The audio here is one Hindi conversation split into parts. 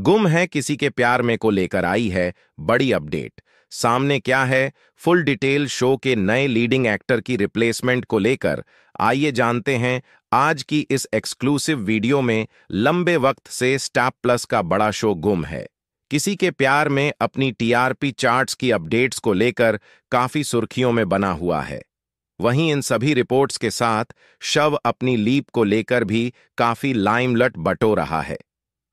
गुम है किसी के प्यार में को लेकर आई है बड़ी अपडेट सामने क्या है फुल डिटेल शो के नए लीडिंग एक्टर की रिप्लेसमेंट को लेकर आइए जानते हैं आज की इस एक्सक्लूसिव वीडियो में लंबे वक्त से स्टाप प्लस का बड़ा शो गुम है किसी के प्यार में अपनी टीआरपी चार्ट्स की अपडेट्स को लेकर काफी सुर्खियों में बना हुआ है वहीं इन सभी रिपोर्ट्स के साथ शव अपनी लीप को लेकर भी काफी लाइमलट बटो रहा है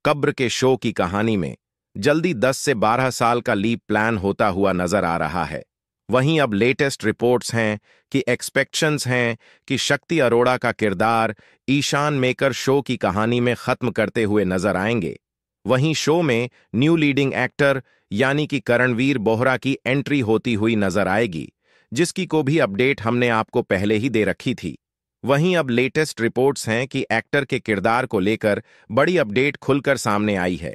कब्र के शो की कहानी में जल्दी 10 से 12 साल का लीप प्लान होता हुआ नजर आ रहा है वहीं अब लेटेस्ट रिपोर्ट्स हैं कि एक्सपेक्शंस हैं कि शक्ति अरोड़ा का किरदार ईशान मेकर शो की कहानी में खत्म करते हुए नजर आएंगे वहीं शो में न्यू लीडिंग एक्टर यानी कि करणवीर बोहरा की एंट्री होती हुई नजर आएगी जिसकी को भी अपडेट हमने आपको पहले ही दे रखी थी वहीं अब लेटेस्ट रिपोर्ट्स हैं कि एक्टर के किरदार को लेकर बड़ी अपडेट खुलकर सामने आई है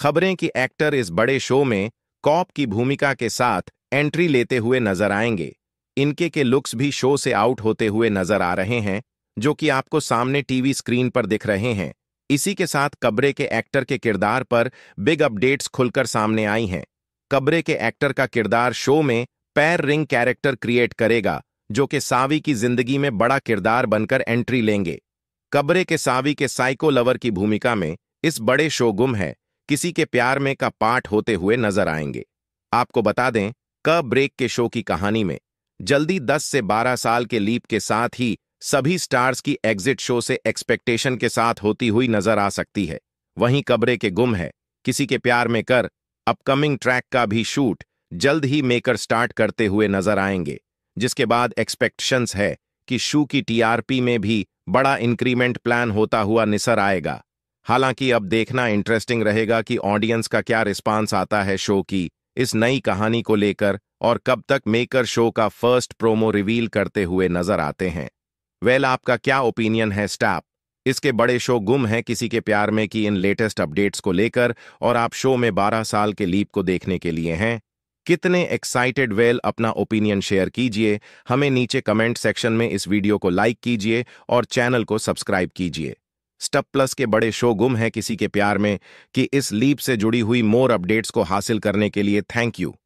खबरें कि एक्टर इस बड़े शो में कॉप की भूमिका के साथ एंट्री लेते हुए नजर आएंगे इनके के लुक्स भी शो से आउट होते हुए नजर आ रहे हैं जो कि आपको सामने टीवी स्क्रीन पर दिख रहे हैं इसी के साथ कब्रे के एक्टर के किरदार पर बिग अपडेट्स खुलकर सामने आई हैं कब्रे के एक्टर का किरदार शो में पैर रिंग कैरेक्टर क्रिएट करेगा जो कि सावी की जिंदगी में बड़ा किरदार बनकर एंट्री लेंगे कब्रे के सावी के साइको लवर की भूमिका में इस बड़े शो गुम है किसी के प्यार में का पाठ होते हुए नजर आएंगे आपको बता दें क ब्रेक के शो की कहानी में जल्दी 10 से 12 साल के लीप के साथ ही सभी स्टार्स की एग्जिट शो से एक्सपेक्टेशन के साथ होती हुई नजर आ सकती है वहीं कब्रे के गुम है किसी के प्यार में कर अपकमिंग ट्रैक का भी शूट जल्द ही मेकर स्टार्ट करते हुए नजर आएंगे जिसके बाद एक्सपेक्टेशंस है कि शू की टीआरपी में भी बड़ा इंक्रीमेंट प्लान होता हुआ निसर आएगा हालांकि अब देखना इंटरेस्टिंग रहेगा कि ऑडियंस का क्या रिस्पांस आता है शो की इस नई कहानी को लेकर और कब तक मेकर शो का फर्स्ट प्रोमो रिवील करते हुए नजर आते हैं वेल आपका क्या ओपिनियन है स्टाप इसके बड़े शो गुम है किसी के प्यार में कि इन लेटेस्ट अपडेट्स को लेकर और आप शो में 12 साल के लीप को देखने के लिए हैं कितने एक्साइटेड वेल अपना ओपिनियन शेयर कीजिए हमें नीचे कमेंट सेक्शन में इस वीडियो को लाइक कीजिए और चैनल को सब्सक्राइब कीजिए स्टप प्लस के बड़े शो गुम है किसी के प्यार में कि इस लीप से जुड़ी हुई मोर अपडेट्स को हासिल करने के लिए थैंक यू